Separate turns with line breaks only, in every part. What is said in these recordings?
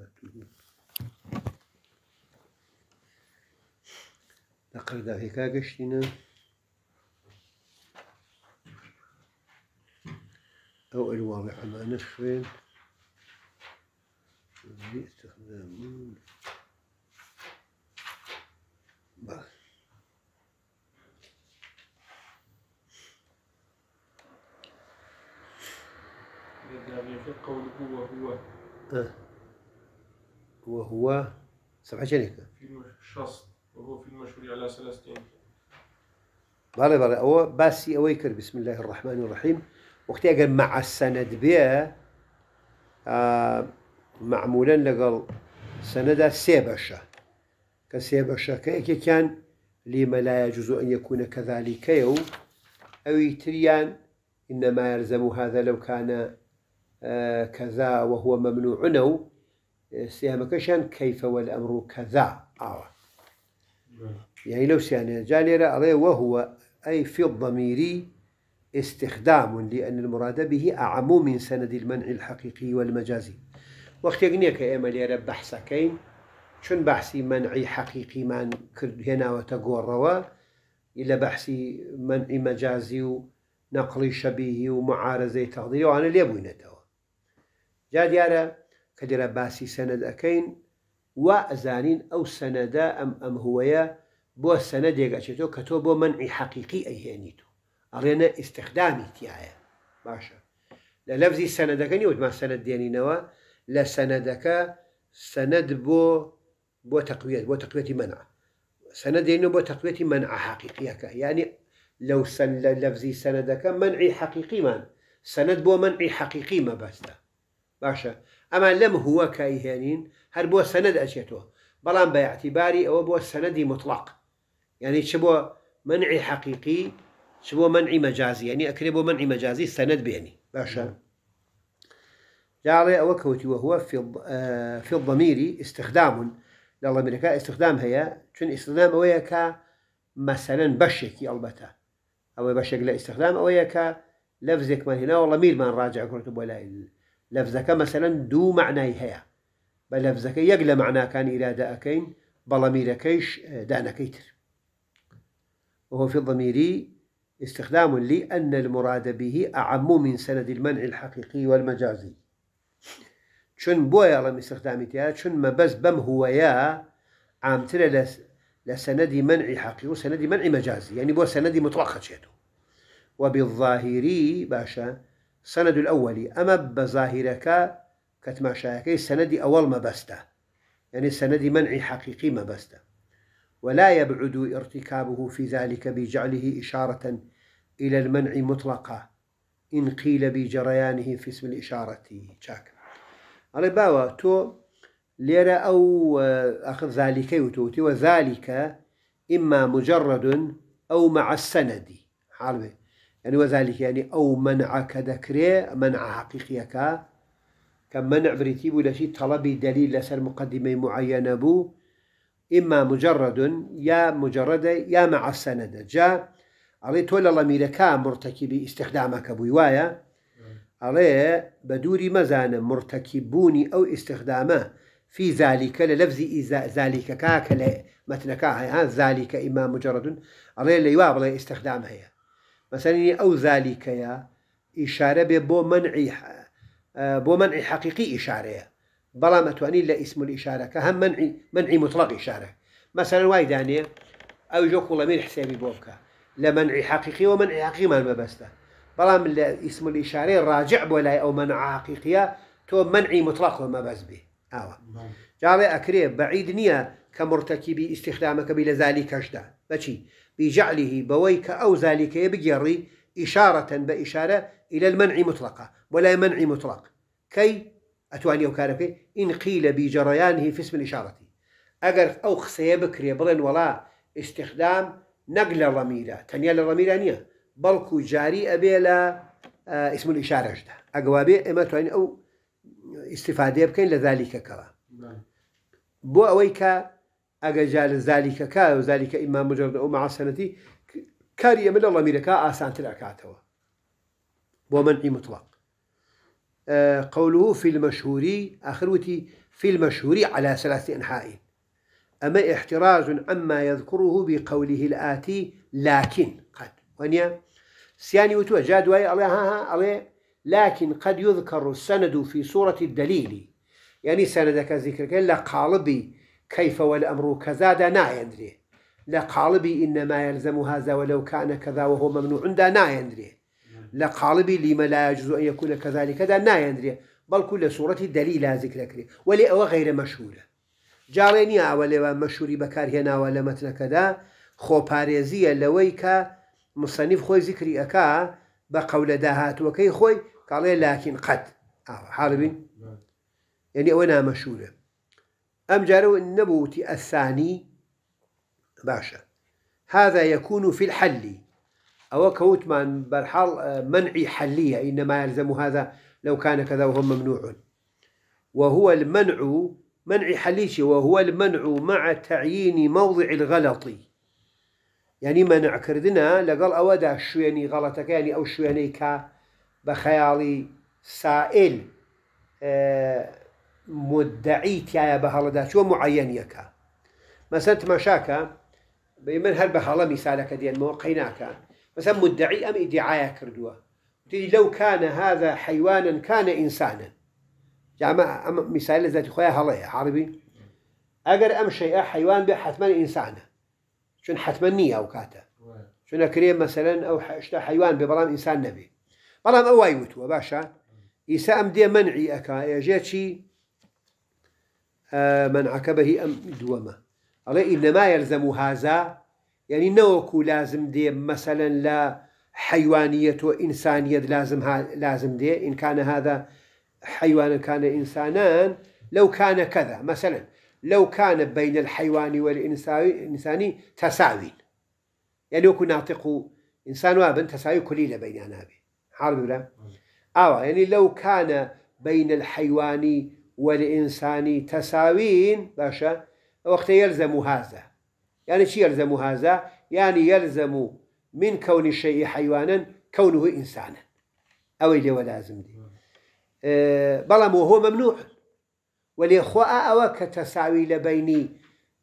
وبركاته لقد هيكا قشتنا أو الواضح مع نفسين استخدام بس قوله هو أه. وهو سمح شركة فيلم شص وهو فيلم مشهور على سلاسلين بالي بالي أو بس أويكر بسم الله الرحمن الرحيم وقت مع السند بيا آه معمولا لقال سند سيبشة كسيبشة كي كان لما لا يجوز أن يكون كذلك يو أو يتريان إنما يلزم هذا لو كان آه كذا وهو ممنوع نو سیامەکەشان کەیفەوە لە ئەمڕوو کەزا ئاوە یعنی لەو سیانە جا لێرە ئەڵێ وەهوە ئەی فیڵ استخدام لأن المراد به أعم من سند المنع الحقيقي والمجازي وقت يقنيك إما ليرة بحثكين شن بحثي منعي حقيقي من كرد هنا وتقوروا إلا بحثي منع مجازي ونقل شبيه ومعارضة تقديري وأنا ليبوينتوا جاد يارا كدرا باسي سند أكين وزانين أو سندا أم أم هويا بو سند يا كتو كتبو منع حقيقي أي هانيتو أرينا استخدامي تيايا باشا لا لفظي سند أكين ما سند ديني نوا لا سندك سند بو بو تقوية بو تقوية منع سند ديني بو تقوية منع حقيقية يعني لو سن لفظي سندك منعي حقيقي من سند بو منعي حقيقي ما باشا اما لم هو هێنین هەر بو سند ئەچێتەوە بلان باعتباري او بو بۆ مطلق يعني شبو منع حقيقي شبو منع مجازي يعني منعی مەجازی ینی مجازي سند بيني مەجازی سەند بێنی كوتي وهو في آه، الضمير استخدام لله منەکە استخدام هي شن استخدام مثلا بشكي مەسەرەن او بشك لا استخدام لە استخدام ئەوەیە کە لەفزێکمان هێناوە لەمیرمان ڕاجع کردو بۆ لای لەفزەکە مەسەرەن دوو معنای هەیە بە لەفزەکە كان إلى معناکان ئیرادە ئەەکەین كيش آه، دانا كيتر وهو في الضمير استخدام لأن المراد به أعم من سند المنع الحقيقي والمجازي شن بويا لم استخدامي تيا شن ما بس بم هو يا ترى لسند منع حقيقي وسند منع مجازي يعني بو سند مطلق شيتو وبالظاهري باشا سند الأولي أما بظاهرك كتما شاكي سند أول ما بسته يعني سند منعي حقيقي ما بسته ولا يبعد ارتكابه في ذلك بجعله إشارة إلى المنع مطلقة إن قيل بجريانه في اسم الإشارة شاك على باوة تو ليرى أو آه، أخذ ذلك وتوتي وذلك إما مجرد أو مع السند حالبي يعني وذلك يعني أو منع ذكري منع حقيقيك كم منع بريتي ولا شيء طلب دليل لسر مقدمة معينة بو إما مجرد يا مجرد يا مع السند جاء علي تولى الله كا مرتكب استخدامك بويوايا نعم. علي بدوري مزان مرتكبوني أو استخدامه في ذلك للفظ إذا ذلك كاك متنكاها ذلك إما مجرد عليه ليواب استخدامها مثلا أو ذلك يا إشارة بو منعي آه، بو منعي حقيقي إشارة بلا ما تواني الا اسم الإشارة كهم منعي منعي مطلق إشارة مثلا يعني أو جوك والله من حسابي لا لمنعي حقيقي ومنعي حقيقي ما المبسته بلام اسم الإشارة راجع ولا أو منع حقيقية تو منعي مطلق وما بس به أوا نعم. جالي أكريه بعيد نية كمرتكبي استخدامك بلا ذلك أشدا بشي بجعله بويك أو ذلك يبجري إشارة بإشارة إلى المنع مطلقة ولا منع مطلق كي أتواني وكاركي إن قيل بجريانه في اسم الإشارة أجر أو خسي بكري بلن ولا استخدام نقل الرميلة تنيا الرميلة نية بلكو جاري أبي لا آه، اسم الإشارة جدا أقوابي إما تواني أو استفادة بكين لذلك كرا نعم. بو أويكا أجل جال كا و إما ئیما مجرد أو مەعسەنەتی کاری ئەمە لە ڕەمیرەکە ئاسانتر ئەکاتەوە بۆ ومنع مطلق آه، قوله في المشهوري آخروتي في المشهوري على ثلاثة أنحاء أما احتراز عما يذكره بقوله الآتي لكن قد ونيا سياني جاد واي الله ها الله لكن قد يذكر السند في صورة الدليل يعني سندك ذكرك إلا قالبي كيف والأمر كذا دا نا يندري لقالبي إنما يلزم هذا ولو كان كذا وهو ممنوع دا نا يندري لقالبي لما لا يجوز أن يكون كذلك دا نا يندري بل كل صورة دليل ذكرك ولي أو غير مشهورة جاڵێنی بكار هنا ولا متن كذا خو باريزية کە مصنف خوي ذكري أكا بقول داهات وكي خوي قال لكن قد حاڵبین يعني ئەوە مشهوره أم جارو النبوت الثاني باشا هذا يكون في الحل أو كوتمان برحل منعي حلية إنما يلزم هذا لو كان كذا وهو ممنوع وهو المنع منع حليشي وهو المنع مع تعيين موضع الغلط يعني منع كردنا لقال أودا شويني غلطك يعني أو شويني كا بخيالي سائل آه مدعي يا بهالا دا شو معين يكا مثلا تماشاكا بمن هل بهالا مثالك ديال موقيناكا مثلا مدعي ام ادعايا كردوا تيجي لو كان هذا حيوانا كان انسانا جامع أم مثال ذات خويا هلايا عربي اجر ام شيء حيوان به حتما انسانا شن حتما نية او كاتا شنو كريم مثلا او اشتا حيوان ببرام انسان نبي برام اواي وتوا باشا يسام دي منعي اكا يا جيتشي آه، من عكبه أم دوما على إنما يلزم هذا يعني نوكو لازم دي مثلا لا حيوانية وإنسانية لازم لازم دي إن كان هذا حيوانا كان إنسانا لو كان كذا مثلا لو كان بين الحيوان والإنسان تساوي يعني يكون ناطق إنسان وابن تساوي كليلة بين أنابي عارف ولا؟ آه يعني لو كان بين الحيوان ولإنساني تساوين باشا وقت يلزم هذا يعني شي يلزم هذا يعني يلزم من كون الشيء حيوانا كونه إنسانا أو اللي ولازم دي نعم. أه مو وهو ممنوع ولإخوة أو كتساوي لبين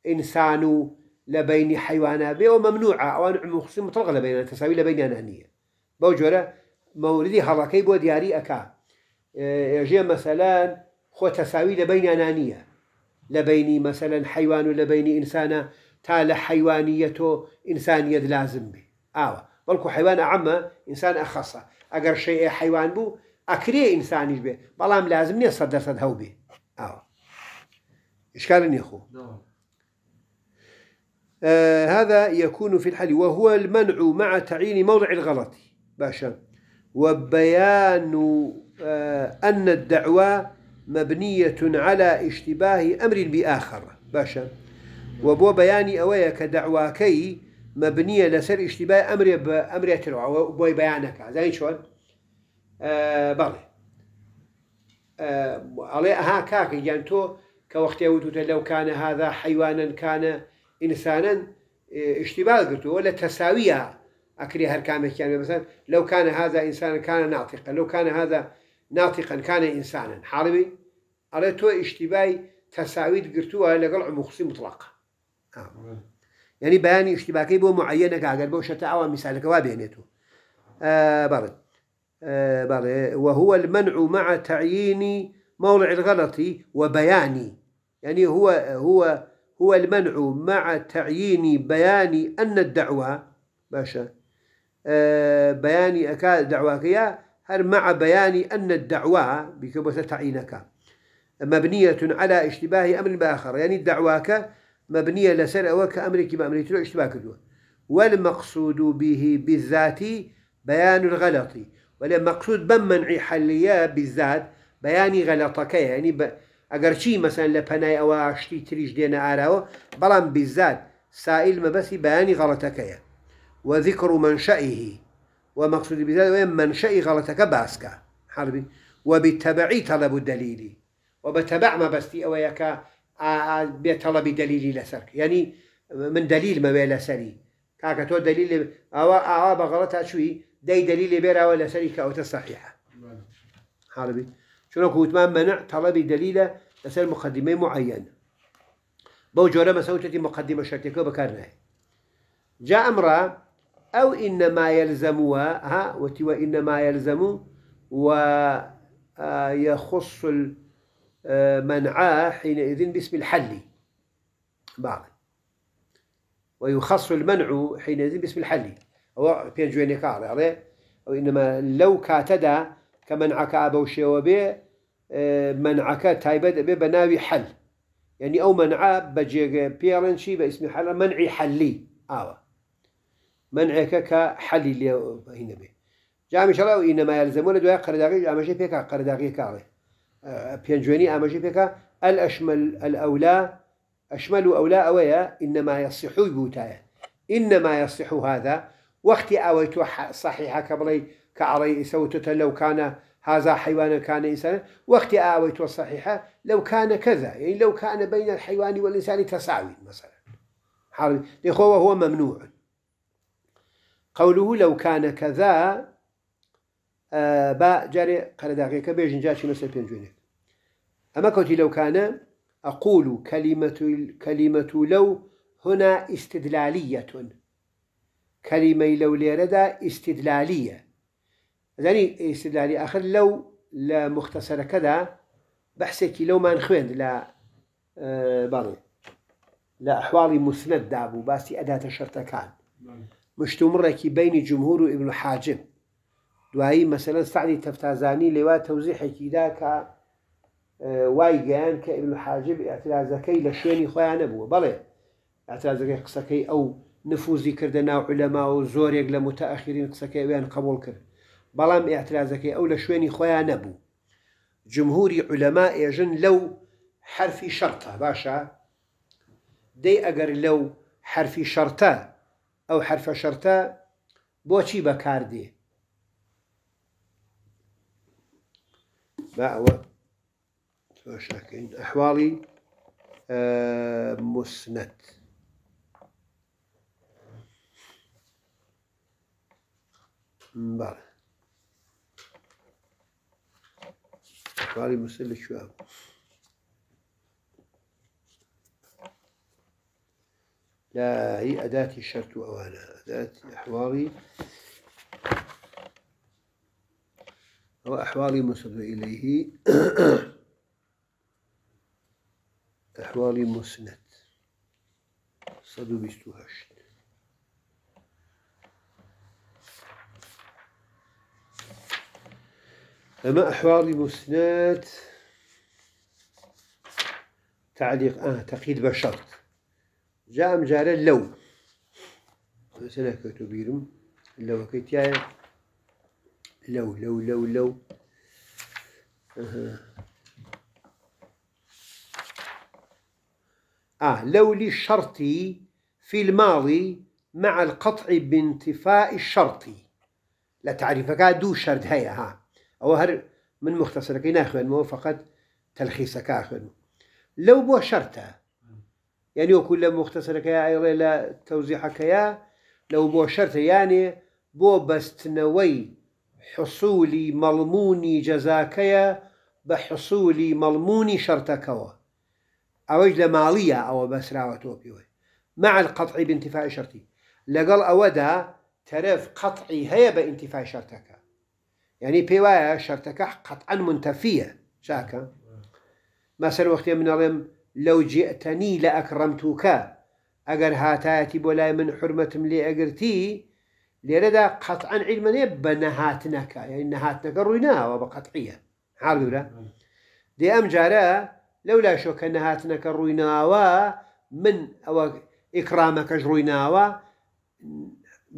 إنسان لبين حيوانا بي وممنوعة أو نعم مطلقة لبين تساوي لبين أنانية بوجرة موردي هلاكي بو دياري أكا آه، يجي مثلا خو تساوي لبين أنانية لبيني مثلا حيوان ولبيني حیوان تال حيوانيته إنسان يد لازم به ئاوە بلكو حيوان ئەمە إنسان ئەخەسە ئەگەر شيء حيوان بو ئەکرێ إنسان بێ بەڵام لازم نییە سە دەسەد هەو بێ ئاوە إشكال أخو نعم. آه هذا يكون في الحل وهو المنع مع تعيين موضع الغلط باشا وبيان آه أن الدعوى مبنية على اشتباه أمر بآخر باشا وبو بياني أويا كدعواكي مبنية لسر اشتباه أمر بأمر ترعى وبو بيانك زين شون آه بله آه، علي ها كاك يعني تو كوقت يوتو لو كان هذا حيوانا كان إنسانا آه، اشتباه قلتو ولا تساوية أكري هر كامل يعني مثلا لو كان هذا إنسانا كان ناطقا لو كان هذا ناطقا كان إنسانا حاربي على تو اشتباهي تساويت قرتوها لقل مخصي مطلقة آه. يعني بياني اشتباكي بو معينة كأقل بو شتاعوا مثالك وابينيتو يعني آه آه وهو المنع مع تعيين موضع الغلط وبيان يعني هو هو هو المنع مع تعيين بيان أن الدعوة باشا آه بيان أكاد دعواكيا هر مع بيان أن الدعوة بكبوسة تعينك مبنية على اشتباه أمر بآخر يعني دعواك مبنية لسر أوك أمرك بأمر تلو اشتباك كدوه والمقصود به بالذات بيان الغلط والمقصود بمنع حلية بالذات بيان غلطك يعني ب... اگر چی مثلا لبناي او عشتي تريج دينا آراو بلان بالذات سائل ما بس بيان غلطك وذكر منشئه ومقصود بذلك وين منشأ غلطك باسكا حربي وبتبعي طلب الدليل وبتبع ما بستي أو يكا بطلب دليل لسرك يعني من دليل ما بلا سري كاك تو دليل أو أو بغلط شوي دي دليل بيرا ولا سري كأوت الصحيحة حربي شنو كنت ما منع طلب دليل لسر مقدمة معينة بوجورة جورا مقدمة شرطيكو بكرناه جاء امرأة أو إنما يلزمها وتوا إنما يلزم ويخص آه، المنع آه، حينئذ باسم الحل بعض ويخص المنع حينئذ باسم الحل أو بيجويني كار أو إنما لو كاتدا كمنعك أبو شيوبي آه، منعك تايبد بناوي حل يعني أو منع بجيغ بيرنشي باسم حل منعي حلي آوه منعك كحلي اللي هنا به جاء إن شاء الله إنما يلزمون دعاء قرداغي شيء فيك قرداغي كاره آه، بينجوني أما شيء فيك الأشمل الأولى أشمل أولى أويا إنما يصح بوتايا إنما يصح هذا وقت أويت صحيح كبري كعري سوتة لو كان هذا حيوان كان إنسان وقت آويت صحيح لو كان كذا يعني لو كان بين الحيوان والإنسان تساوي مثلا حرب لخوة هو ممنوع قوله لو كان كذا آه، با جاري قال دقيقة بيجن جاشي مثل بينجونك أما كنت لو كان أقول كلمة كلمة لو هنا استدلالية كلمة لو ليردا استدلالية يعني استدلالية آخر لو لا مختصر كذا بحثك لو ما نخوين لا آه لا أحوالي مسند دابو باسي أداة الشرطه كان نعم. مشتومڕێکی بینی جمهور و ئبل حاجم دوایی مثلا سعدی تەفتازانی لێوا تەوزیحێکیدا کە اه، وای گەیان کە ئبل حاجب ئاعترازەکەی لە شوێنی خۆیان نەبووە بەڵێ ئاعترازەکەی قسەکەی ئەو نفوزی کردە ناوعلەما و زۆرێک لە متەاخرین قسەکەی ویان قبول کرد بەڵام ئاعترازەکەی ئەو لە شوێنی خۆیان نەبوو جمهوری عولەما ئێژن لەو حرفی شەرتە باشە دەی ئەگەر لەو حرفی شەرتە او حرف شرطه بوچی به کار دی با او احوالی مسند بله احوالی مسند شو لا هي أداتي شرط أوانا أداتي أحوالي هو أحوالي مسند إليه أحوالي مسند صدو بيستو أما أحوالي مسند تعليق آه تقييد بشرط جاء مجال لو لەو كتبيرم لو كتيا لو لو لو لو آه لو للشرط في الماضي مع القطع بانتفاء الشرط لا تعريفك دو شرط هيا ها أو هر من مختصرك ناخذ فقط تلخيصك أخذ لو بو شرطه يعني وكل كيا يا لا توزيحك يا لو بو شرط يعني بو نوي حصولي ملموني جزاكيا بحصولي ملموني شرطكوا إجل مالية او بسراوة بيوي مع القطع بانتفاع شرطي لقال اودا ترف قطعي هي بانتفاع شرطك يعني بيوايا شرطك قطعا منتفية شاكا مثلا وقت من الرم لەو جێتەنی لە ئەکڕەمتوکە ئەگەر هاتایەتی بۆ لای من حرمەتم لێ ئەگرتی لێرەدا قەتعەن عیلمەنێ بە نەهاتنەکە یعنی نەهاتنەکە ڕووی ناوە بە قەتعیە حالورە دێ ئەم جارە لەو لاشۆ کە نەهاتنەکە ڕووی ناوە من ئەوە ئیکرامەکەش ڕووی ناوە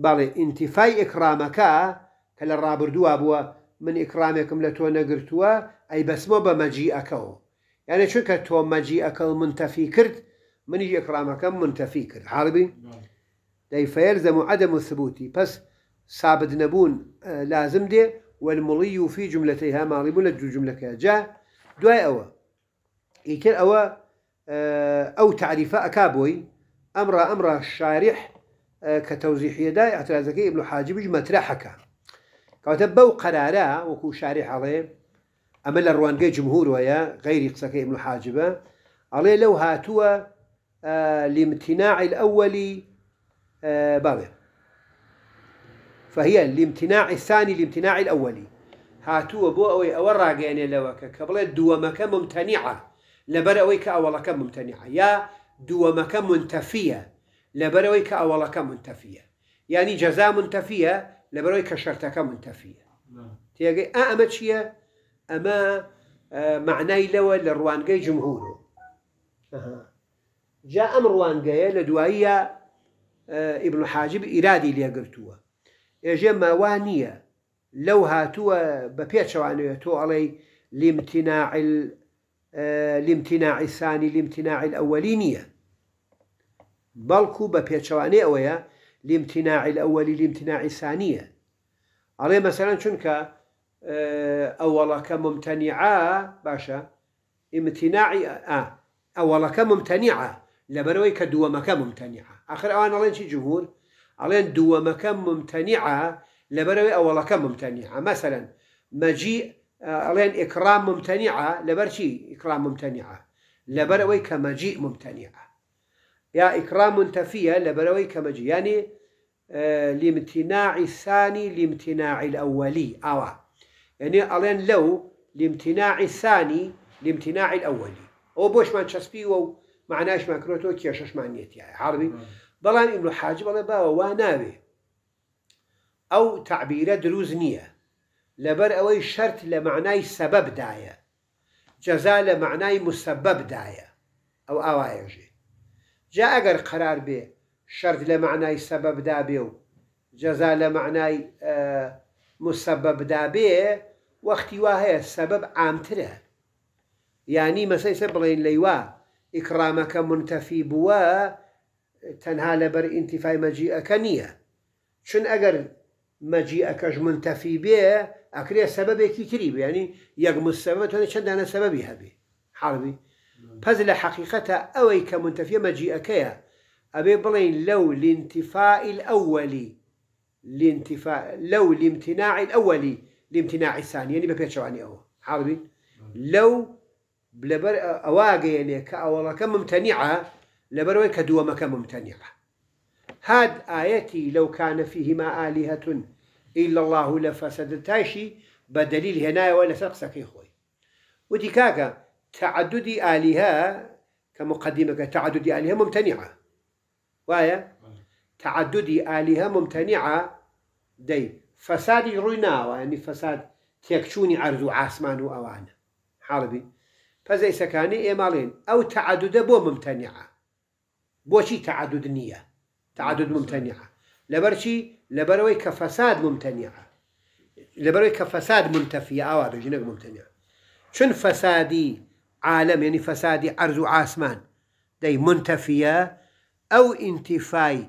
بەڵێ ئینتیفای ئیکرامەکە کە لە ڕابردووە بووە من ئیکرامێکم لە تۆ نەگرتووە ئەی بەسمە بە مەجیئەکەەوە يعني شو كتو أكل منتفي كرت من يجي إكرامك منتفي كرت عربي دي فيلزم عدم ثبوتي بس سابد نبون آه، لازم دي والملي في جملتيها ريبون لجو جملة جاء دواء أوا إيكر أوا آه، أو تعريفة أكابوي أمر أمر الشارح آه، كتوزيحية دا اعتراضك ابن حاجب مطرحك كتبوا قرارا وكو شارح عليه أما الروان جاي جمهور ويا غير يقصك ابن حاجبة عليه لو هاتوا آه لامتناع الأولي آه بابه فهي الامتناع الثاني الامتناع الأولي هاتوا بو أو أورا جاني لو كبل الدو ما كان ممتنعة لبروي كأولا كان ممتنعة يا دو ما كان منتفية لبروي كأولا كان منتفية يعني جزاء منتفية لبروي كشرطة كان منتفية نعم. تيجي أأمتشيا آه، أما معناه لو لروانجي جمهوره أه. جاء أمر وانجي لدوائية ابن حاجب إرادي لي قرتوه يجي ما وانية لو هاتوا ببيت شوانية تو علي لامتناع ال آه، لامتناع الثاني لامتناع الأولينية بلكو ببيت شوانية ويا لامتناع الأولي لامتناع الثانية علي مثلا شنكا آه، أولك ممتنعة باشا امتناع آه أولك ممتنعة لبنويك دوامك ممتنعة آخر اوان لين شي جمهور علين دوامك ممتنعة لبنوي أولك ممتنعة مثلا مجيء آه، علين إكرام ممتنعة لبرشي إكرام ممتنعة لبنويك مجيء ممتنعة يا إكرام منتفية لبنويك مجيء يعني آه لامتناع الثاني لامتناع الأولي أوه يعني ألين لو الامتناع الثاني الامتناع الأولي أو بوش من تشسبي و معناش ما كروتو كيشش معنيت يعني عربي بلان ابن حاجب الله با ونابه أو تعبيره دروز نية لبر أوي شرط لمعناي سبب داية جزاء لمعناي مسبب داية أو أوايجي جاء أجر قرار به شرط لمعناي سبب دابيو جزاء لمعناي آه مسبب دابيه وەختی وا هەیە سەبەب عامترە یانی مەسەی سە بڵێن لەیوا ئیکرامەکە منتەفی بووە تەنها لەبەر ئینتیفای مەجیئەکە نییە چون بیه مەجیئەکەش سبب بێ کریب یعنی یک مسبب تو نشان تۆ سببی هبی هەبێ پس ل حقیقتا اوی ئەوەی منتفی منتەفیە کیا أبي بلين لو الانتفاء الأولي لانتفاع لو الامتناع الأولي لامتناع الثاني يعني لو ئەوە حاڵبی لەو لەبەر ئەواگەیەنێ كم ممتنعة لبروي لەبەرەوەی ما كم ممتنعة هاد آيتي لو كان فيهما آلهة إلا الله لەفەسەدتایشی تاشي بدليل هنا ولا قسەکەی خۆی وتی ودي كاكا تعدد آلهة كمقدمة تعدد آلهة ممتنعة وايا تعدد آلهة ممتنعة دەی فەسادی ڕووی ناوە ینی فەساد تێکچوونی ئەرز و ئاسمان و ئەوانە حڵبی پەزەیسەکانی ئێماڵێن ئەو تەعادودە بۆ ممتەنیعە بۆچی تەعادود نییە تعادود ممتەنیعە لەبەرچی لەبەرەوەی کە فەساد ممتەنیعە لەبەرەوەی کە فەساد منتەفیە ئاوا بژینەک ممتەنیە چون فەسادی عالم ینی فەسادی ئەرز و ئاسمان دەی منتەفیە ئەو ئینتیفای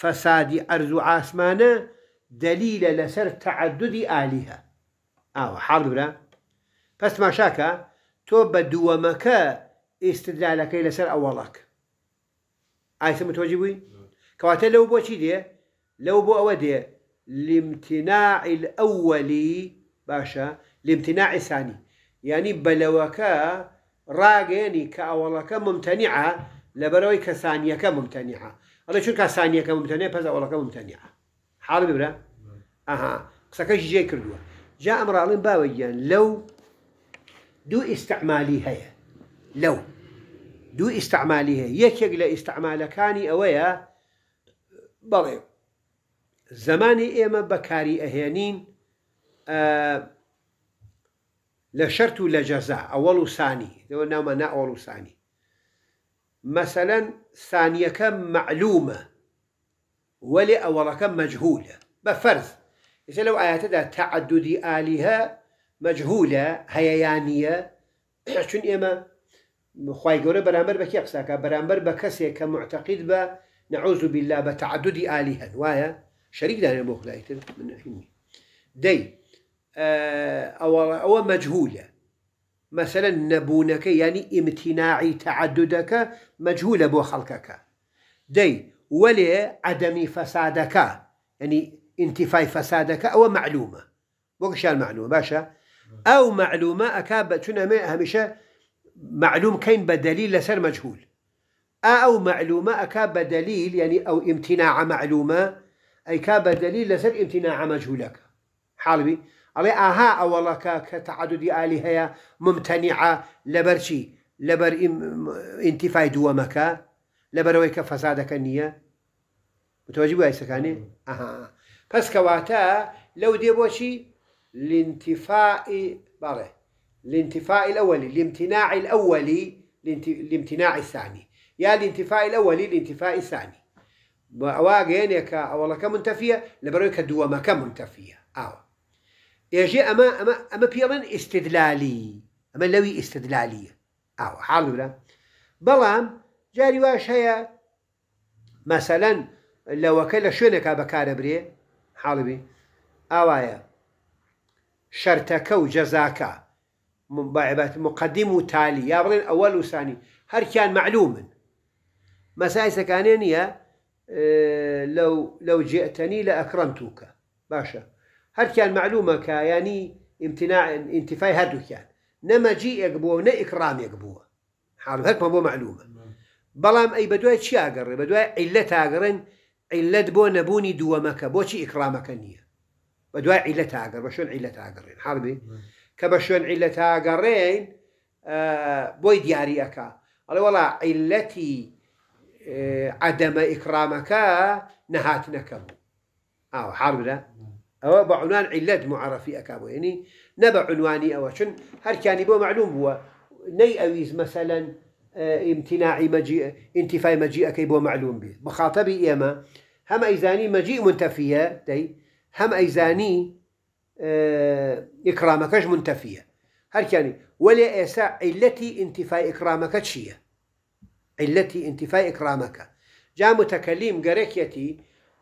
فەسادی ئەرز و ئاسمانە دليل لسر تعدد آلهة أو آه، حاضرة برا بس ما شاكا تو بدو مكا استدلالك لسر أولك أي ثم توجبوي كواتا لو بو شي دي لو بو أودي الامتناع الأولي باشا الامتناع الثاني يعني بلوكا راجيني كأولك ممتنعة لبروي كثانية كممتنعة أنا شو كثانية كممتنعة بس أولك ممتنعة, ممتنعة. حاڵ ببرە ئەها قسەکەش جێ کردووە جا ئەمڕاڵن باوە گیان لەو دوو ئیسعمالی هەیە لەو دوو ئیسعمالی هەیە یەکێک لە ئیسعمالەکانی ئەوەیە بەڵێ زمانی ئێمە بەکاری ئەهێنین لە شەرت و لە جەزا ئەوەڵ و سانی ئەوە ناومە ناوەڵ و سانی مەسەەن سانیەکە معلومە ولي اولکه مجهوله بفرض إذا لو آيات دا تعدد آلهة مجهولة هيانية شن إما خواهي قولة برامبر بكي أقساكا برامبر بكسي كمعتقد با نعوذ بالله بتعدد آلهة وايا شريك دانا مخلايتر من حيني دي آه، أو, أو مجهولة مثلا نبونك يعني امتناعي تعددك مجهولة بو خلقك دي ولي عدم فسادك يعني انتفاء فسادك او معلومه وەکشان المعلومه باشا او معلومه اكاب بە چونەمێ معلوم كاين بدليل لسر مجهول او معلومه اكاب دليل يعني او امتناع معلومه اي كاب دليل لسر امتناع مجهولك حالبي على اها ئەڵێ ئاها ئەوەڵەکە کە تععددی عالی هەیە ممتەنیعە لەبەرچی لەبەرەوەی کە النية متوجب متوەجی وایسەکانی أها بس كواتا لو دي بوشي لانتفاء بره لانتفاع الأولي الامتناع الأولي الامتناع الثاني يا الانتفاع الأولي الانتفاء الثاني وأواجهن كا والله كم منتفية لبروي كدوا ما كم منتفية أو آه. يجي أما أما أما بيلا استدلالي أما لوي استدلالية أو آه. حلو لا بلام جاری واش هەیە مەسەەن لەوەکە لە شوێنێکا بەکارە برێ حاڵبی ئاوایە شەرتەکە و جەزاکە بەعبەت مقدیم و تالی یا بڵێن ئەوەل وسانی هەرکیان معلومن لو جئتني لەو جێتەنی لە ئەکرەمتوکە باشە هەرکیان يعني امتناع انتفاي ئینتیفای هەردووکیان نەمەجیەک بووە و نە ئیکرامێک بووە حاڵ هەکمە بۆ معلومه بلام أي بدوي شي أقرر بدوية علة أقرن علة بو نبوني دوامك بوشي إكرامك نية بدوي علة أقرر بشون علة أقرن حربي كبشون علة أقرن بوي دياري أكا قال والله علتي عدم إكرامك نهات كبو أو حربنا أو بعنوان علت معرفي أكابو يعني نبع عنواني أو شن هل كان يبو معلوم هو ني أويز مثلاً آه، امتناع مجيء مجيء كي بو معلوم به بخاطبي إما هم أيزاني مجيء منتفية تي هم أيزاني اه إكرامكش منتفية هل يعني ولا إساء التي انتفاء إكرامك شيء التي انتفاء إكرامك جاء متكلم قريكيتي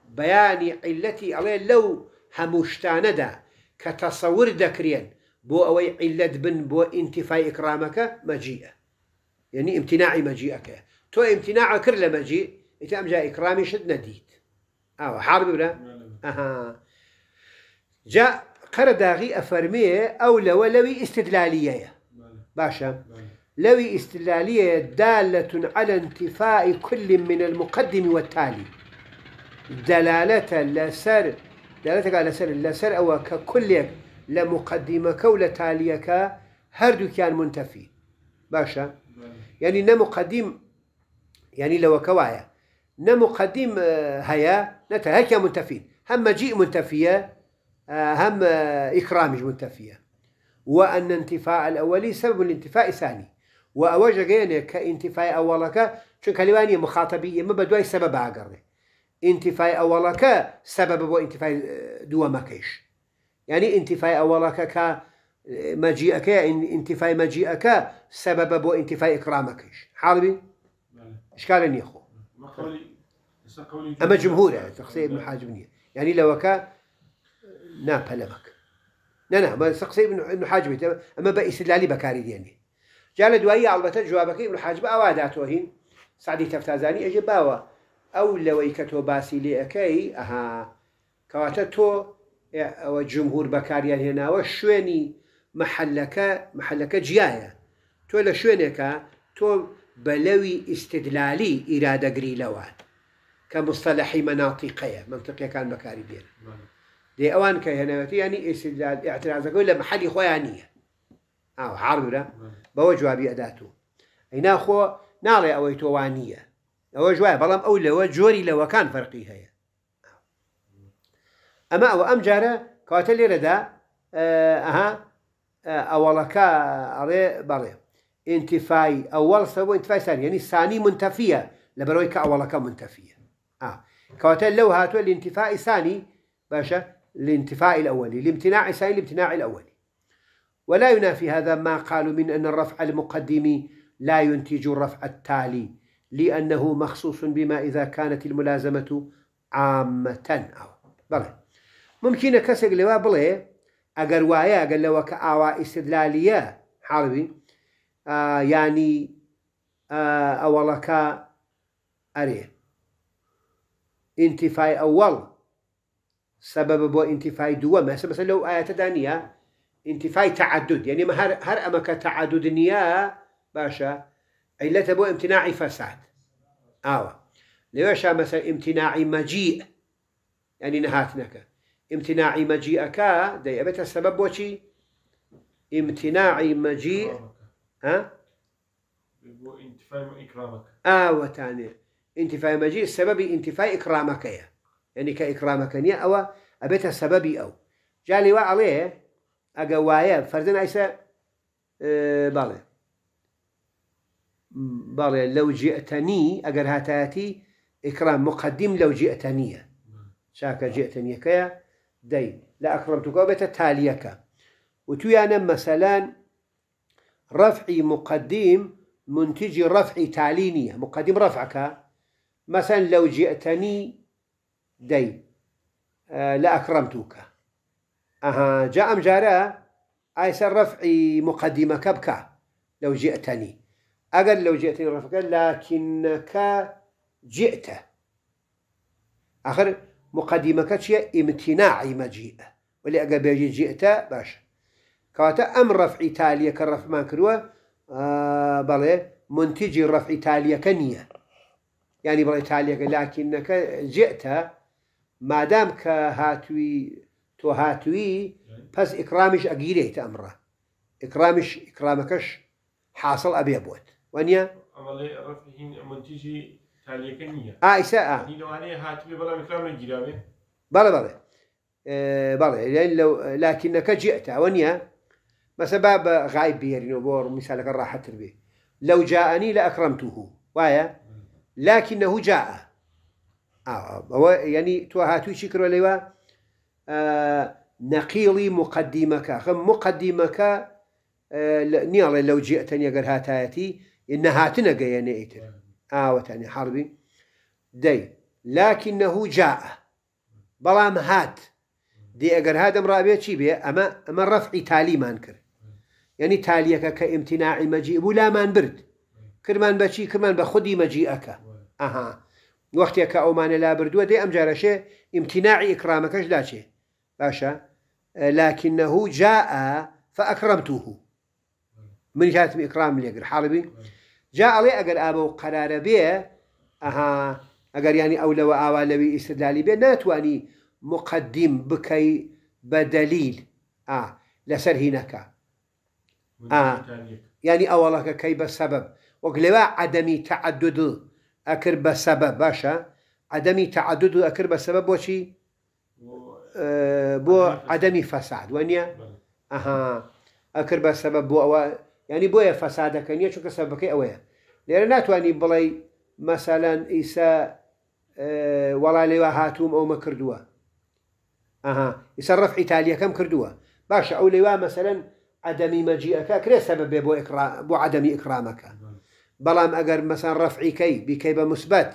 بياني علتي عليه لو هموشتانه كتصور دكرين بو أوي علت بن بو انتفاء إكرامك مجيئه يعني امتناعي مجيئك تو امتناع كر لمجيء إذا أم جاء إكرامي شد نديت أو آه، حارب ولا أها جاء قرداغي أفرميه أو لو لوي استدلالية باشا لوي استدلالية دالة على انتفاء كل من المقدم والتالي دلالة لسر دلالتك على سر لسر أو ككلك لمقدمك ولتاليك هردو كان منتفي باشا يعني قديم يعني لو كوايا قديم آه، هيا هكا منتفين هم مجيء منتفية آه، هم آه، إكرامج منتفية وأن انتفاء الأولي سبب الانتفاء الثاني وأوجه جينا كانتفاء أولك شو كلمانية مخاطبية ما بدوي سبب عقرنه انتفاء أولك سبب وانتفاء وانتفاع كيش يعني انتفاء أولك مجيئك انتفاء مجيئك سبب بو انتفاء اكرامك ايش حالبي إشكال اخو أما جمهور يعني تقصي ابن حاجب يعني لو كا نا بلمك لا نا ما تقصي ابن ابن حاجب أما بئس لالي بكاري يعني جال على علبة جوابك ابن حاجب حاجبة أواداتوهين سعدي تفتازاني أجباوه أو لويك تو باسي لأكي أها كواتتو تو ئەوە جمهور بەکاریان هێناوە شوێنی محلك محلك جيايا تو لشوينك تو بلوي استدلالي إرادة قريلوا كمصطلح مناطقية منطقية كان مكاربين دي أوان كهنوتي يعني استدلال اعتراض قول محلي خوانية أو عارضة بوجوابي أداته هنا خو نالي أو يتوانية أو جواب بلام أول لو جوري لو كان فرقي هي أما أو أم جارة كاتلي ردا أها أولك أري بري انتفاي أول سبب انتفاي ثاني يعني ثاني منتفية لبرويك أولك منتفية آه كواتا لو هاتوا الانتفاء ثاني باشا الانتفاء الأولي الامتناع الثاني الامتناع الأولي ولا ينافي هذا ما قالوا من أن الرفع المقدم لا ينتج الرفع التالي لأنه مخصوص بما إذا كانت الملازمة عامة أو بلى ممكن كسر لوا بلى اگر ئەگەر اگر لو لەوە آوا استدلالیه ئیسدلالیە یعنی اول ئەوەڵەکە اره انتفاع اول سبب بۆ انتفاع دوم مەسە مثلا لو آیت نیە انتفاع تعدد یعنی هەر ئەمەکە تعدد نیە باشە عیلەتە امتناع فساد اوا ئاوە مثلا امتناع ئمتناعی يعني ینی نەهاتنەکە امتناعي مجيئك دي أبيت السبب وشي امتناعي مجيء ها انتفاء إكرامك آه وتاني انتفاء مجيء السبب انتفاء إكرامك يا يعني كإكرامك يا أو أبيت السبب أو جالي وعليه أقوايا فردن عيسى أه بالي بالي لو جئتني أقر هاتاتي إكرام مقدم لو جئتني شاكا جئتني كيا دي لا أكرمتك وبت تاليك وتويانا مثلا رفعي مقدم منتجي رفعي تعلينية مقدم رفعك مثلا لو جئتني دي آه، لا أكرمتك أها جاء أم جارا أيسر رفعي مقدمك بك لو جئتني أقل لو جئتني رفعك لكنك جئت آخر مقدمة كتشي امتناع مجيء ولي أقا بيجي جئتا باش كاتا أم رفع إيطاليا كرف ما كروه آه بلي منتجي رفع إيطاليا كنية يعني بلي إيطاليا لكنك جئتا ما دام كهاتوي تو هاتوي بس إكرامش أجيريت أمره إكرامش إكرامكش حاصل أبي أبوت ونيا عملي رفعين منتجي تالیەکە نییە آه، ئایسا آه. ئەوانەیە هاتبێ بەڵام کام نەگیرابێ بەڵێ بەڵێ اه، بەڵێ لەو لاکینەکە جێتە ئەوە نییە مەسە با بە غای بێرینەوە بۆ میسالەکە ڕاحەتر بێ لەو جاانی لە ئەکرەمتوه وایە لاکینەه جاء ئەوە ینی تۆ هاتوویی کرۆ لێوە نەقیڵی مقدیمەکە خەم مقدیمەکە نیاڵێ لەو جێتەنیەگەر هاتایەتی نەهاتنە گەیەنێ ئیتر آوت يعني حربي دي لكنه جاء بلام هات دی هذا هادەم ڕابێ چی بيه اما اما ڕفعی تالي کرد يعني تاليك کە ئیمتیناعی مەجی بوو لامان برد كرمان بەچی کرمان بە خودی مەجیئەکە ئەها وەختێک کە ئەومانە لا ودي ام ئەم امتناع اكرامك ئکرامەکەش داچێ باشا لكنه جاء فأكرمته من جاتم إكرام ليجر حربي جا ئەڵێ ئەگەر ئابە و قەرارە بێ ئەها ئەگەر ینی ئەو لەوە ئاوا لەوی ئیسدالی بێ ناتوانی مقدیم بکەی بە دەلیل لەسەر هینەکە ینی ئەوەڵەکە کەی بە سەبب وەک لێوا عدەمی تعدد ئەکر بە سەبە باشە عدەمی تعدد و ئەکر بە سەبە بۆچی بۆ عدەمی فەسعد وە نیە ئەها ئەکر بە سەبە بۆ ئەوە يعني بويا فسادة كان يشوك سببك أويا لأن ناتواني بلي مثلا إيسا اه، ولا لوا هاتوم أو ما كردوا أها إيسا رفع إيطاليا كم كردوا باش أو لوا مثلا عدم مجيئك كري سبب بو, إكرام بو عدم إكرامك بلام أجر مثلا رفعي كي بكي بمثبت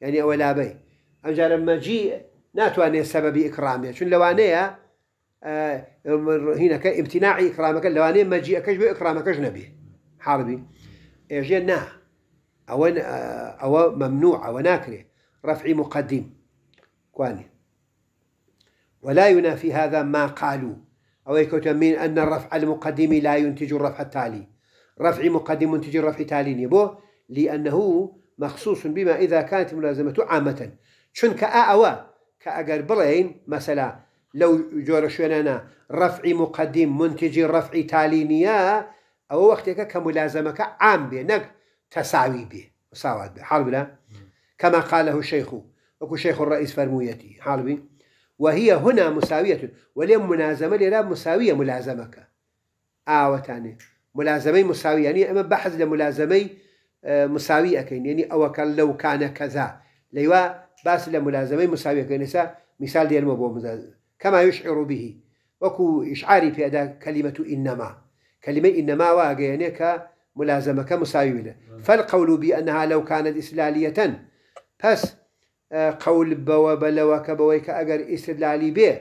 يعني أولا بي أجر مجيء ناتواني سبب إكرامي شنو لوانيا آه، هنا امتناع إكرامك جي أكش بإكرامك أجنبي حربي إجي نا أو آه، أو ممنوع أو ناكره رفع مقدم كواني ولا ينافي هذا ما قالوا أو من أن الرفع المقدم لا ينتج الرفع التالي رفع مقدم ينتج الرفع التالي يبو لأنه مخصوص بما إذا كانت ملازمته عامة شن كأ أأوى كأجر برين مثلا لو جور شوێنانە أنا رفع مقدم منتج رفع تالينيا أو وقتك كملازمك عام به نەک تساوي به مساوات به حڵ بلا كما قاله الشيخ وكو شيخ الرئيس فرمويتي حالبي وهي هنا مساوية ولم منازمة لا مساوية ملازمك آوة تاني ملازمة مساوية يعني أما بحث لملازمة مساوية كين يعني أو كان لو كان كذا ليوا بس لملازمة مساوية كين مثال ديال مبو ملازمة كما يشعر به وكو إشعاري في هذا كلمة إنما كلمة إنما واقعيني كملازمة كمساويلة نعم. فالقول بأنها لو كانت إسلالية بس آه، قول بوا بلوك بويك أجر إسلالي به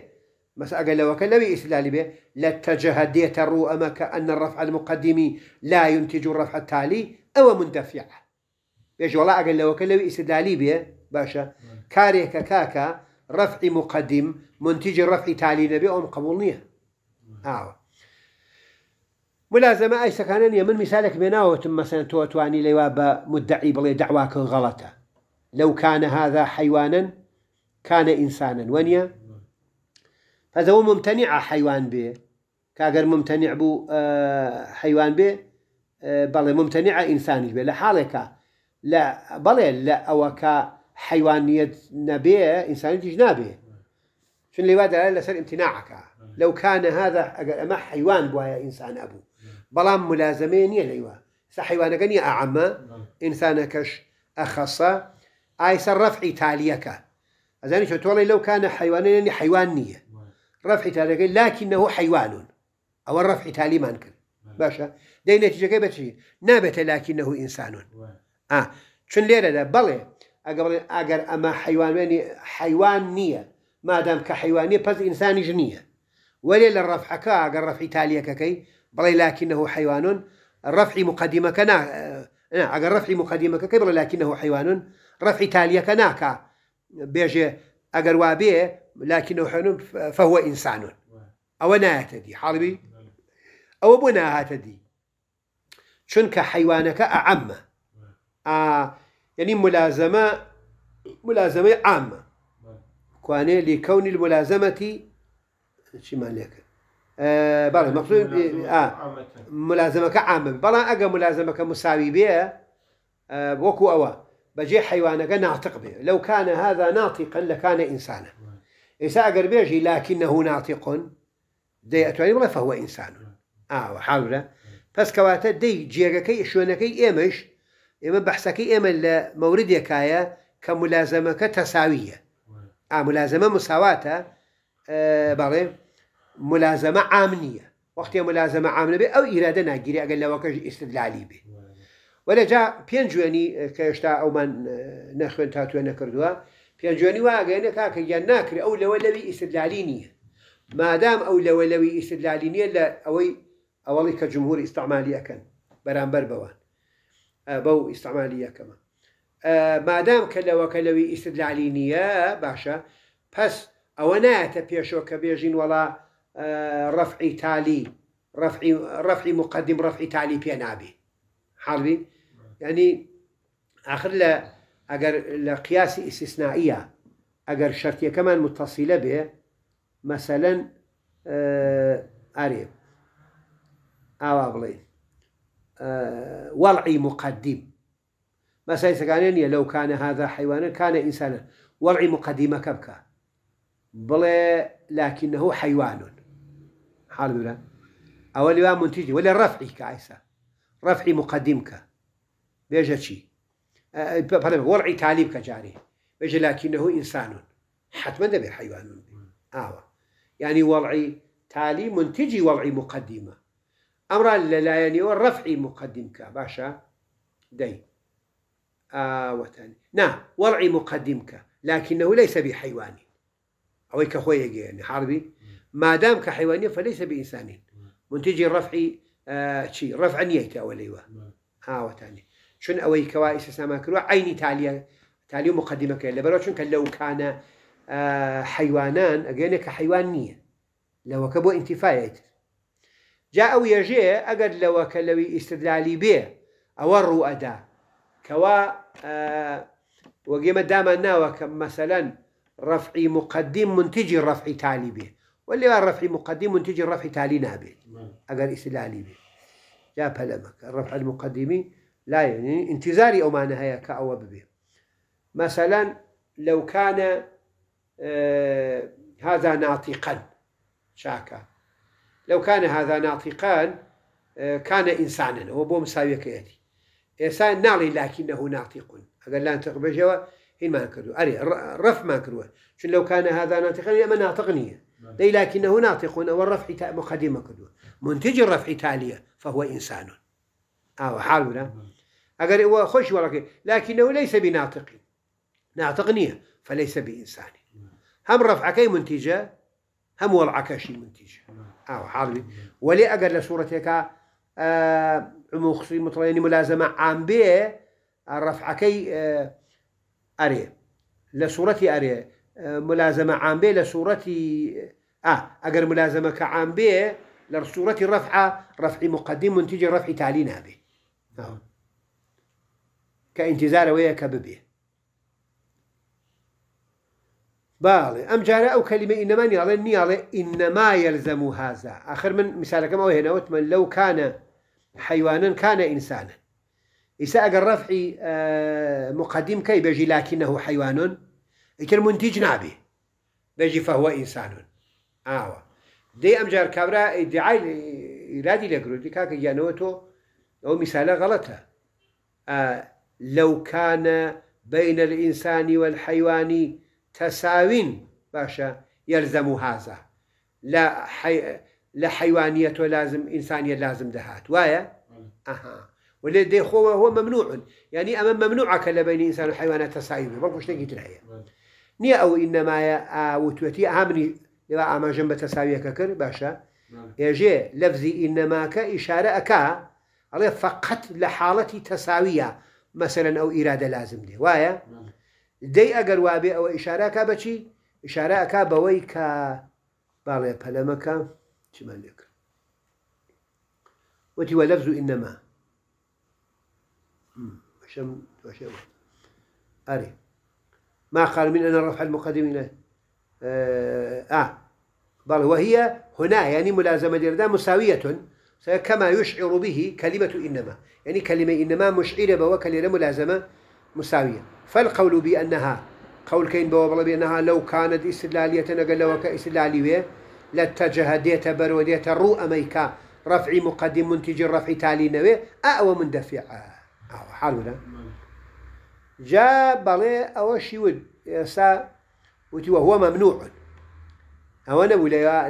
بس أجر لوك لوي إسلالي به لاتجه ديت الرؤمة كأن الرفع المقدم لا ينتج الرفع التالي أو مندفع بيجي والله أجر لوك لوي إسلالي به باشا نعم. كاريك كاكا رفع مقدم منتج رفع تالي نبي أم قبول نية أعوى ملازمة أي سكانان يمن مثالك بناوة مثلا توتواني لواب مدعي بلي دعواك غلطة لو كان هذا حيوانا كان إنسانا ونيا فذو هو ممتنع حيوان به كاقر ممتنع بو حيوان به بل ممتنع إنسان به لحالك لا بلي لا أوكا حيوانية نبيه إنسانية نابيه شن اللي وادع سر امتناعك لو كان هذا أما حيوان بوايا إنسان أبو بلام ملازمين حيوانا سحيوانا يا أعمى إنسانكش أخصى أي رفع تاليك أزاني شو تولي لو كان حيوانا يعني حيوانية رفع تاليك لكنه حيوان أو الرفع تالي ما نكر باشا دي نتيجة كيف نابت لكنه إنسان آه شن ليرة بلي اقبل اقر اما حيوان يعني حيوان نية ما دام كحيوان نية بس انسان جنية ولي للرفع كا اقر رفع تاليا كي بلي لكنه حيوان الرفع مقدمة كنا انا اقر رفع مقدمة كاكي بلي لكنه حيوان رفع تاليا كنا كا بيجي اقر وابيه لكنه حيوان فهو انسان او انا اهتدي حربي او ابونا اهتدي شنك حيوانك اعمى آه يعني ملازمة ملازمة عامة كواني لكون الملازمة شما لك آه بلا مقصود آه ملازمة عامة بلا أجا ملازمة مساوي بها اه، وكو أوا بجي حيوانك ناطق به لو كان هذا ناطقا لكان إنسانا إنسان أجر بيجي لكنه ناطق دي أتواني فهو إنسان آه وحاولة بس كواتا دي جيغكي شونكي إيمش ئێمە بەحسەکەی ئێمە لە مەوردێکایە کە ملازەمەکە تەساویە ئاملازەمە مساواتە بەڵێ ملازەمە ئام نییە وەختی ملازەمە ئامە بێ ئەو ئیرادە ناگیری ئەگەن لەوەکەش ئیسلالی بێ وەلە جا پێنجێنی کە هێشتا ئەومان نەخوێن تاتوێن نەکردووە پێنجێنی واگەێنە کاکە یان ناکرێ ئەو لەوە لەوی ئیسلالی نییە مادام ئەو لەوە لەوی ئیسلالی نییە لە ئەوەی ئەوەڵی کە جمهوری ئستعمالیەکەن بەرامبەر بەوە بو استعمالية كما آه، ما دام كلا وكلوي استدلالينية باشا بس أو أنا تبيشو كبيجين ولا آه، رفع تالي رفع رفع مقدم رفع تالي بينابي حالي يعني آخر لا أجر القياس استثنائية أجر شرطية كمان متصلة به مثلا آه، أريب اوابلي أبلين ورعي مقدم ما سايس لو كان هذا حيوانا كان انسانا ورعي مقدمه كبكا بل لكنه حيوان حال بلا او اللي منتجي ولا رفعي كعيسى رفعي مقدمك بيجا شي ورعي تعليمك جاري بيجا لكنه انسان حتما ده حيوان اه يعني ورعي تالي منتجي ورعي مقدمه أمر لا يعني والرفع مقدم كا باشا دي اوتن آه، نا نعم، ورع مقدم كا لكنه ليس بحيواني او كخويا يعني حربي ما دام كحيواني فليس بإنسان منتجي الرفع آه شي رفع نيته اول ايوا اوتن آه، شن اوي كوائس سماكرو عين تاليا تاليو مقدمه كا لبرو شن لو كان آه حيوانان اجينك حيوانيه لو كبو انتفايت جاء او یێژەیە اجد لو کە استدلالي به او الرو ادا كوا کەوا وەگێمە دامان ناوە مثلا رفعي مقدم منتجي منتیجی ڕفعی تالی واللي ولێوا مقدم منتجي منتیجی ڕفعی تالی نابێت ئەگەر استدلالي بێ جا پەلەمەکە ڕفع المقدمی لا يعني انتظاري أو ما نهاية كأو به مثلا لو كان آه هذا ناطقا شاكا لو كان هذا ناطقان آه، كان إنسانا هو بوم مساوية كياتي إنسان نالي لكنه ناطق أقل لا ناطق بجوا هين ما كردو أري رف ما كردو شو لو كان هذا ناطقا يا من ناطقني نعم. لي لكنه ناطق والرفع مقدمة كردو منتج الرفع تالية فهو إنسان أو آه، حالنا ولا نعم. أقل هو خش ولكن لكنه ليس بناطق ناطقني فليس بإنسان نعم. هم كي منتجة هم وضع كشي منتج أو آه، حالي ولي أجر لصورتك آه، عمو خصي مطريني ملازمة عام بي الرفع آه، كي أري لصورتي أري ملازمة عام بي لصورتي آه اقل ملازمة كعام بي لصورتي الرفعة رفع مقدم منتج رفع تالي نابي كانتزال ويا كببيه بالي ام جارة او كلمة انما نيالي نيالي انما يلزم هذا اخر من مثال كما هنا وتمن لو كان حيوانا كان انسانا إساء اقر رفعي آه، مقدم كي بيجي لكنه حيوان يكون منتج نابي بيجي فهو انسان آوا آه. دي ام جار كابرا ادعاي ارادي لكرو دي كاك يانوتو او مثال غلط آه لو كان بين الانسان والحيوان تساوين باشا يلزم هذا لا حي لا حيوانيه لازم انسانيه لازم دهات وايا اها ولدي هو هو ممنوع يعني امام ممنوعك اللي بين انسان وحيوان تساوي ما كنت قلت لها ني او انما يا وتوتي امني اذا ما جنب تساوي ككر باشا يا جي لفظي انما كاشاره كا فقط لحاله تساويه مثلا او اراده لازم دي وايا دەی ئەگەر وابێ ئەوە ئیشاراکە بەچی كا بەوەی کە باڵێ پەلەمەکە چمان لك وتي ولفظ انما و ئینەما اري ما قال من أن رفع المقدم إلى آه, آه. بل وهي هنا يعني ملازمة دردا مساوية كما يشعر به كلمة إنما يعني كلمة إنما مشعره بوكل ملازمة مساوية فالقول بأنها قول كين الله بأنها لو كانت استدلالية نقل وك استدلالية لاتجه ديتا بر وديتا رو أميكا رفع مقدم منتج الرفع تالي نوي أو مندفع أو حالنا جا بلي أو شي شيود سا وهو ممنوع أو أنا ولا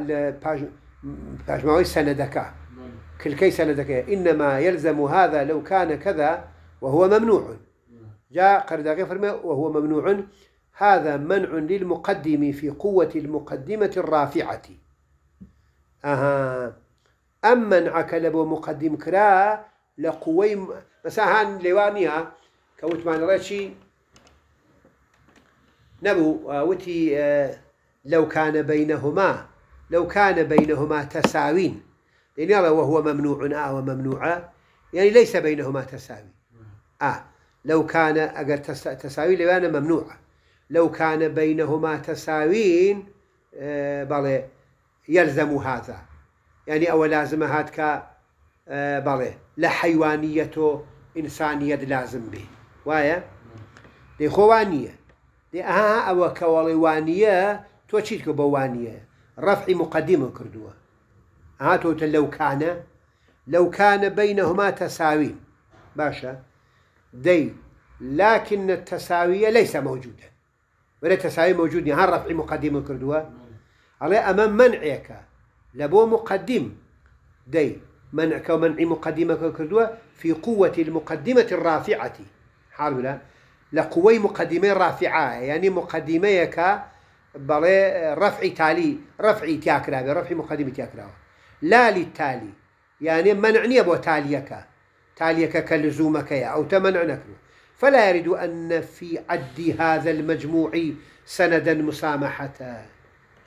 باش ما سندك نعم. كل كي سندك إنما يلزم هذا لو كان كذا وهو ممنوع جاء قرداغي فرمى وهو ممنوع هذا منع للمقدم في قوة المقدمة الرافعة أها أم منعك لبو مقدم كرا لقوي مساهان مثلا كوت معنى رشي نبو وتي آه، لو كان بينهما لو كان بينهما تساوين يعني وهو ممنوع آه وممنوعة يعني ليس بينهما تساوي آه لو كان أجر تساوي انا ممنوعة لو كان بينهما تساوين آه، بل يلزم هذا يعني أو لازم هاتك آه، بل لا لحيوانيته إنسانية لازم به ويا دي خوانية دي أها آه، أو كوالوانية توشيك بوانية رفع مقدمة كردوه هاتوا لو كان لو كان بينهما تساوين باشا دي لكن التساوية ليس موجودة ولا تساوي موجود نهار رفع مقدم الكردوة على أمام منعك لبو مقدم دي منعك ومنع مقدمة الكردوة في قوة المقدمة الرافعة حال ولا لقوي مقدمة رافعة يعني مقدميك بلي رفع تالي رفع تياكرا رفع مقدمة تياكرا لا للتالي يعني منعني أبو تاليك تاليك كلزومك يا أو تمنع نكره فلا يرد أن في عد هذا المجموع سندا مسامحة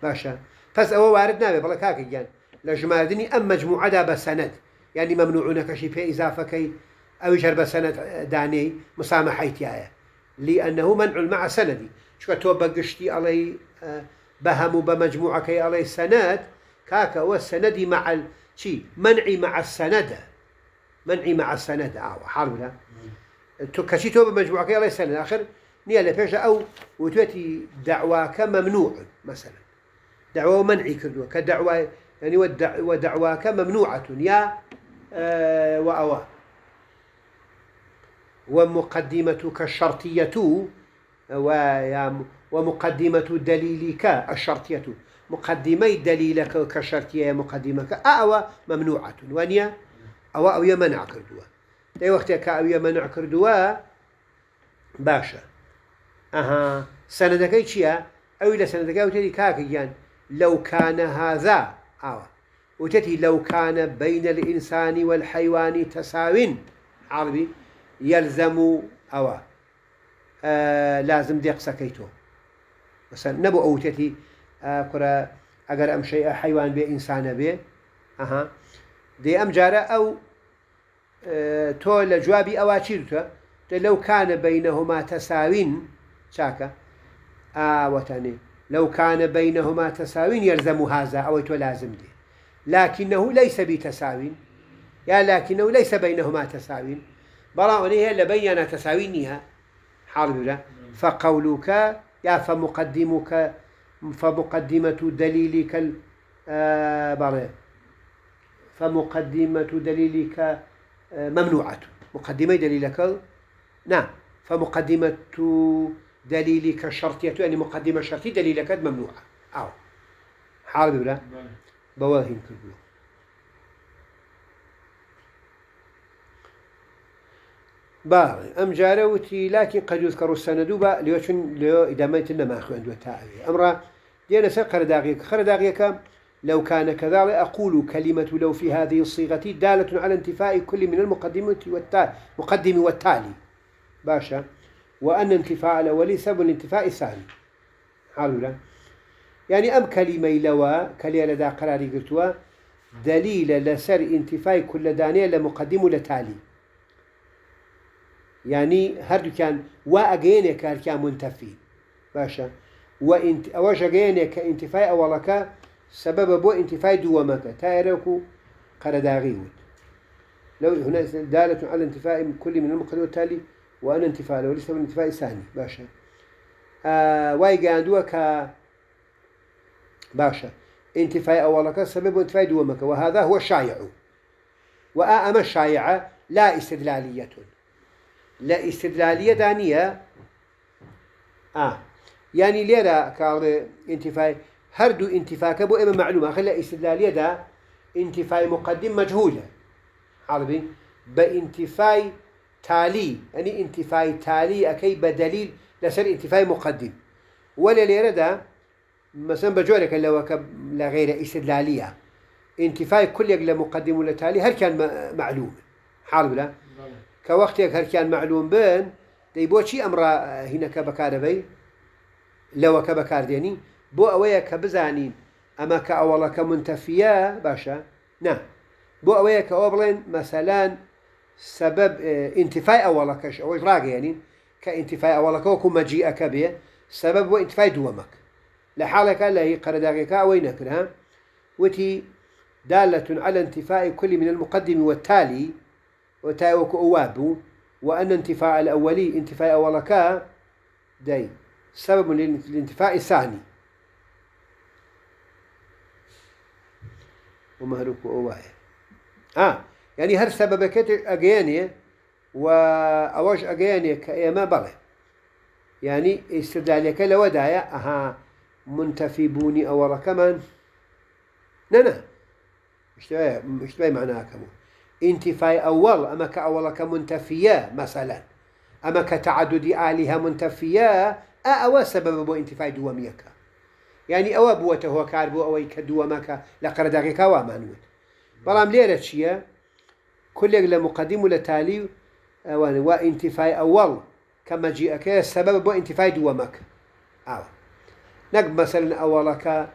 باشا فس هو وارد نابي بلا كاكي لە ژماردننی ئەم مجموعدا بە سەنەت یعنی يعني مەمنوعونەکەشی پێ ئیزافەکەی ئەوی هەر أو يجرب سند داني مسامحة لی لأنه منع علمع سندي چکە توبا قشتي علي بهم هەموو بە مجموعەکەی ئەڵێ سەنەت کاکە ئەوە سەنەدی مع السند منعي مع السند أو حرب له تو كشي بمجموعة كي الله يسأل آخر نيا لبيش أو وتوتي دعوة كممنوع مثلا دعوة منعي كردوا كدعوة يعني ودعوة كممنوعة يا آه وأوا ومقدمة كالشرطية ويا ومقدمة دليلك الشرطية مقدمي دليلك كشرطية مقدمك أوا ممنوعة ونيا أو ئەوە مەنع کردووە دەی وەختێک کە ئەوە مەنع کردووە باشە ئەها سەنەدەکەی چییە؟ ئەوی لە سەنەدەکە وتێتی کاکە گیان لەو لو كان هذا أو لەو لو كان بين الإنسان والحيوان تەساوین عربي يلزم أو آه لازم دێ قسەکەی تۆ مثلا نەبوو ئەوتەتی کوڕە آه، ئەگەر ئەم شەی حیوان بێ ئینسانە بێ ئەها دي أم جارة أو آه، تو لجوابي او ئەوا لو كان بينهما تساوين شاكا تەساوین چاکە ئاوەتانێ لەو کانە بینەهما تەساوین یەرزەم و هازا لازم دي لكنه ليس بتساوين يا لكنه ليس بينهما تساوين سەبینەهما تەساوین بەڵام ئەوەی هەیە لە بینە تەساوی نییە حاڵورە فەقەولوکە یا فەمقدیموکە فەمقدیمە و فمقدمة دليلك آه، ممنوعة مقدمة دليلك نعم فمقدمة دليلك شرطية يعني مقدمة شرطية دليلك ممنوعة أو حال ببرا بواهين كردو باغي أم جاروتي لكن قد يذكر السند با ليوشن ليو إدامة النماخ عندو التاعي أمرا دينا سر قرداغيك قرداغيك لو كان كذلك أقول كلمة لو في هذه الصيغة دالة على انتفاء كل من المقدمة والتالي مقدم والتالي باشا وأن انتفاء الأول سبب الانتفاء الثاني حالو لا يعني أم كلمة لوا كليلة لدى قراري قلتوا دليل لسر انتفاء كل دانية لمقدم لتالي يعني هر كان وأجينك هر كان منتفي باشا وانت أوجه جينك انتفاء أولك سبب بو انتفاع دوامك تايركو قرداغي ود لو هنا دالة على انتفاء كل من المقدور التالي وأنا انتفاع وليس من انتفاع ثاني باشا آه واي قاندوا ك باشا انتفاع أولك سبب انتفاع دوامك وهذا هو الشايع وآم الشايعة لا استدلالية لا استدلالية دانية آه يعني ليرا كار انتفاع هردو انتفاك بو إما معلومة خلا استدلالية دا انتفاء مقدم مجهولة عربي بانتفاع تالي يعني انتفاء تالي أكي بدليل لسر انتفاء مقدم ولا دا مثلا بجورك لو لغير استدلالية انتفاء كل يقل مقدم ولا تالي هل كان معلوم حالب لا كوقتك هل كان معلوم بين دي بوشي أمر آه، هناك بكار بي لو كبكار ديني بو اويا كبزانين اما ئەمە کە ئەوەڵەکە منتەفیە نا بو اويا کە ئەوە بڵێن مەسەلاەن سبب انتفاع أولكش أو إجراء يعني كانتفاع أولك وكما جيئك به سبب وانتفاء دومك لحالك لا هي قرداغك وينك ها وتي دالة على انتفاء كل من المقدم والتالي وتاوك اوابو وأن انتفاء الأولي اولا أولك داي سبب للانتفاء الثاني ومهروك وواعي آه يعني هر كت أجاني وأواج كأي ما بغي يعني كلا لودايا أها منتفي بوني أو ركمن ننا اشتبه اشتبه معناها كمو انتفاي أول أما كأول كمنتفيا مثلا أما كتعدد آلهة منتفيا أأوى سبب بو انتفاء دواميك يعني أو بوته هو كاربو أو يكدو ماك لقرداك كوا مانوت بلام ليرة شيء كل يقل مقدم لتالي وانتفاع أول كما جاء كه السبب بو انتفاع دوامك أو نق مثلا أولك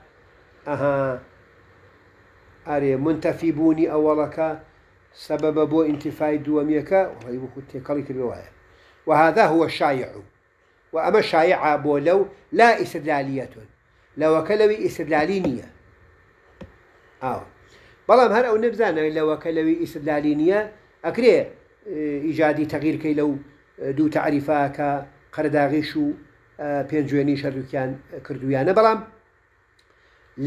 أها أري منتفي بوني أولك سبب بو انتفاع دوامك والله يبوك تكاليك الرواية وهذا هو الشايع وأما الشايع بولو لا استدلالية لەوەکە لەوی ئیسدلالی نییە ئاو بەڵام هەر ئەو نەبزانەوەی لەوەکە لەوی ئیسدلالی نییە ئەکرێ ئیجادی تەغیرکەی لەو دوو تعریفاکە قەرداغیش و پێنجێنی شەردووکیان کردویانە بەڵام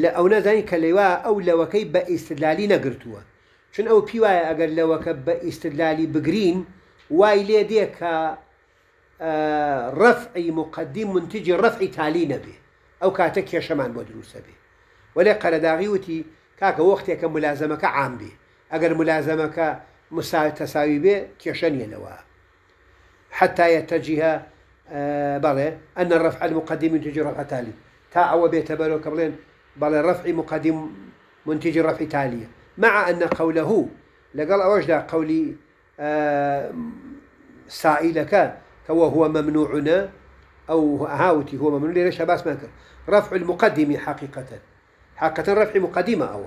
لە ئەو نەزانانی کە لێوا ئەو لەوەکەی بە ئیسدلالی نەگرتووە چون ئەو پیوایە ئەگەر لەوەکە بە ئیسدلالی بگرین وای لێ دێ کە رفعی مقدی منتجی رفعی تالی نەبێت ئەو کاتە کێشەمان بۆ دروستە بێ وەلێ قەرەداغی وتی کاکە وەختێکە ملازەمەکە عام بێ ئەگەر ملازەمەکە مساوی تەساوی بێ کێشە نیەنەوە حتاە تەجیها بەڵێ ئەنە ڕفع المقدم تجی ڕفع تالی تا ئەوە بێتە بەرەوە کە بڵێن بەڵێ رفع مقدم منتج رفع تالية مع أن قوله لقال أوجد قولي سائلك وهو ممنوعنا أو هاوتي هو ممنوع ليش باس ماكر رفع المقدم حقيقة حقيقة رفع مقدمة أو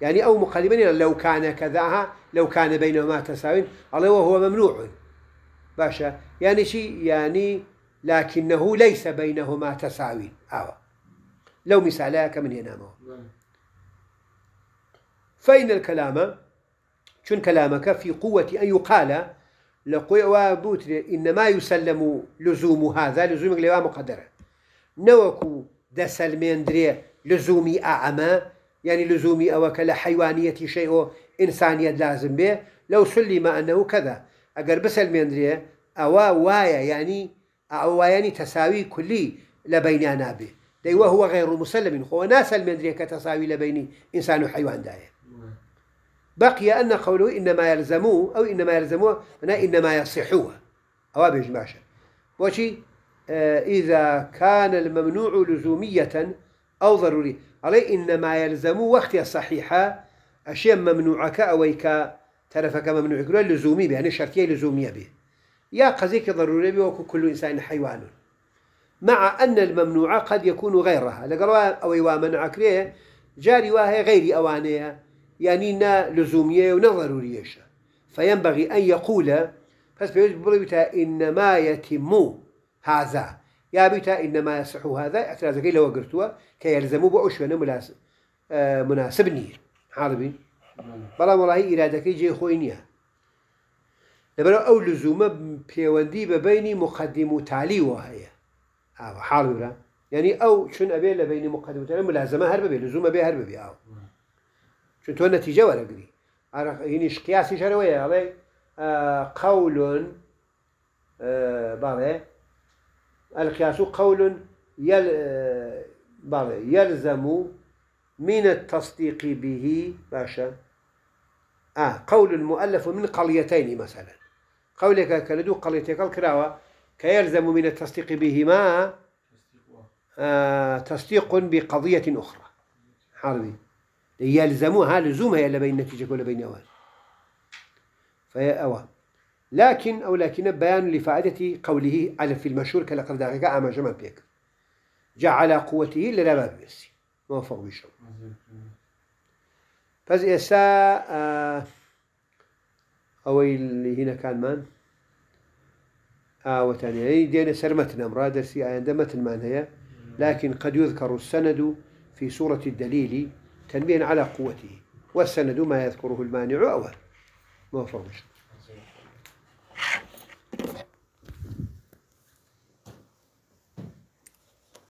يعني أو مقدمة يعني لو كان كذاها لو كان بينهما تساوي الله وهو ممنوع باشا يعني شيء يعني لكنه ليس بينهما تساوي أو لو مثالك من ينامه فإن الكلام شن كلامك في قوة أن يقال لقوي وابوت إنما يسلم لزوم هذا لزوم لوا مقدرة نوكو دسلمين دري لزومي أعمى يعني لزومي أو كلا حيوانية شيء إنسانية لازم به لو سلم أنه كذا أجر بسلمين دري أو وايا يعني أو يعني تساوي كلي لبين أنا به وهو غير مسلم هو ناس المدرية كتساوي لبين إنسان وحيوان دايه بقي أن قوله إنما يلزموه أو إنما يلزموه معناه إنما يصحوه أو بجماشة وشي آه، إذا كان الممنوع لزومية أو ضروري عليه إنما يلزموه وقت الصحيحة أشياء ممنوعك أويك ترفك ممنوع كله لزومي به يعني شرطية لزومية به يا قزيك ضروري به وكل إنسان حيوان مع أن الممنوع قد يكون غيرها لقالوا أو يوامنعك ليه جاري واهي غيري أوانيه يعني نا لزومية ونا ضروريش فينبغي أن يقول بس بيوجد بلوتا إنما يتم هذا يا بيتا إنما يصح هذا اعتراض كي لو قرتوا كي يلزموا بعشوة مناسب آه، مناسبني عربي بلا والله إرادك جي خوينيها لبرو أو لزومة بيواندي ببيني مقدم وتعلي وهي آه، حاضر يعني أو شن أبي لبيني مقدم وتعلي ملازمة هرب بي لزومة بي هرب بي أو آه. چون تۆ نەتیجە وەرەگری هینیش قیاسی شەرەوەیە هەڵێ قول آه، باڵێ القياس قول يل آه، باڵێ يلزم من التصديق به باشا آه قول المؤلف من قليتين مثلا قولك كلدو قليتك الكراوة كيلزم من التصديق بهما آه تصديق بقضية أخرى حربي يلزموها لزومها إلا بين نتيجة ولا بين أوان فيا أوان لكن أو لكن بيان لفائدة قوله على في المشهور قد دقيقة أما جمع بيك جعل قوته للا باب بيسي موفق بيشو فاز إساء آه، أو اللي هنا كان من آه وتاني يعني دينا سرمتنا مراد أمرا درسي آيان متن من هي لكن قد يذكر السند في سورة الدليل تنبيها على قوته والسند ما يذكره المانع أول ما فهمش